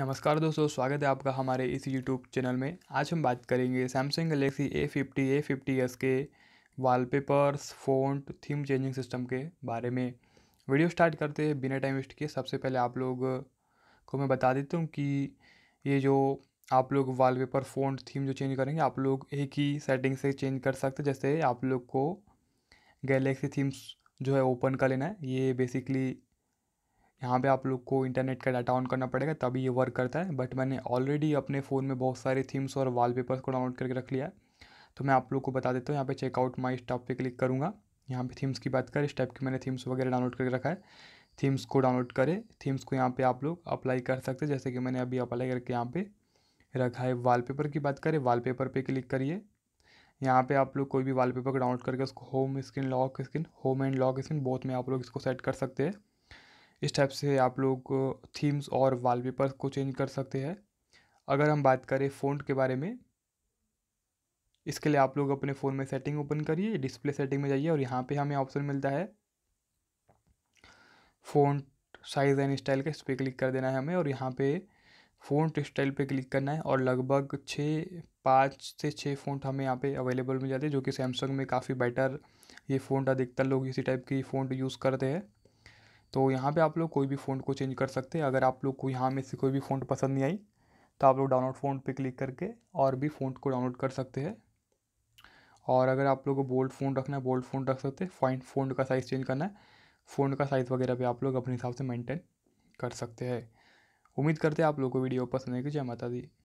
नमस्कार दोस्तों स्वागत है आपका हमारे इस यूट्यूब चैनल में आज हम बात करेंगे Samsung Galaxy A fifty A fifty S के wallpapers font theme changing system के बारे में वीडियो स्टार्ट करते हैं बिना टाइम वेस्ट किए सबसे पहले आप लोग को मैं बता देता हूँ कि ये जो आप लोग वॉलपेपर फ़ॉन्ट थीम जो चेंज करेंगे आप लोग एक ही सेटिंग से चेंज कर सकते जैसे आप लोग को गैलेक्सी थीम्स जो है ओपन कर लेना है ये बेसिकली यहाँ पे आप लोग को इंटरनेट का डाटा ऑन करना पड़ेगा तभी ये वर्क करता है बट मैंने ऑलरेडी अपने फ़ोन में बहुत सारे थीम्स और वॉलपेपर्स को डाउनलोड करके रख लिया है तो मैं आप लोग को बता देता हूँ यहाँ पे चेकआउट माई स्टॉप पे क्लिक करूँगा यहाँ पे थीम्स की बात करें स्टेप की मैंने थीम्स वगैरह डाउनलोड करके रखा है थीम्स को डाउनलोड करें थीम्स को यहाँ पर आप लोग अप्लाई कर सकते हैं जैसे कि मैंने अभी अप्लाई करके यहाँ पर रखा है वाल की बात करें वाल पेपर क्लिक करिए यहाँ पे आप लोग कोई भी पेपर को डाउनलोड करके उसको home screen lock screen home and lock screen both में आप लोग इसको सेट कर सकते हैं इस टाइप से आप लोग थीम्स और वॉलपेपर्स को चेंज कर सकते हैं अगर हम बात करें फ़ोन के बारे में इसके लिए आप लोग अपने फ़ोन में सेटिंग ओपन करिए डिस्प्ले सेटिंग में जाइए और यहाँ पे हमें ऑप्शन मिलता है फ़ोन साइज़ एंड स्टाइल का इस पर क्लिक कर देना है हमें और यहाँ पे फोन स्टाइल पे क्लिक करना है और लगभग छः पाँच से छः फोन हमें यहाँ पे अवेलेबल मिल जाते हैं जो कि सैमसंग में काफ़ी बेटर ये फ़ोन अधिकतर लोग इसी टाइप की फ़ोन यूज़ करते हैं तो यहाँ पे आप लोग कोई भी फ़ॉन्ट को चेंज कर सकते हैं अगर आप लोग को यहाँ में से कोई भी फ़ॉन्ट पसंद नहीं आई तो आप लोग डाउनलोड फ़ॉन्ट पे क्लिक करके और भी फ़ॉन्ट को डाउनलोड कर सकते हैं और अगर आप लोग को बोल्ड फ़ोन रखना है बोल्ड फ़ोन रख सकते हैं फाइन फ़ोन का साइज़ चेंज करना है फ़ोन का साइज़ वगैरह भी आप लोग अपने हिसाब से मैंटेन कर सकते हैं उम्मीद करते हैं आप लोग को वीडियो पसंद है कि जय माता दी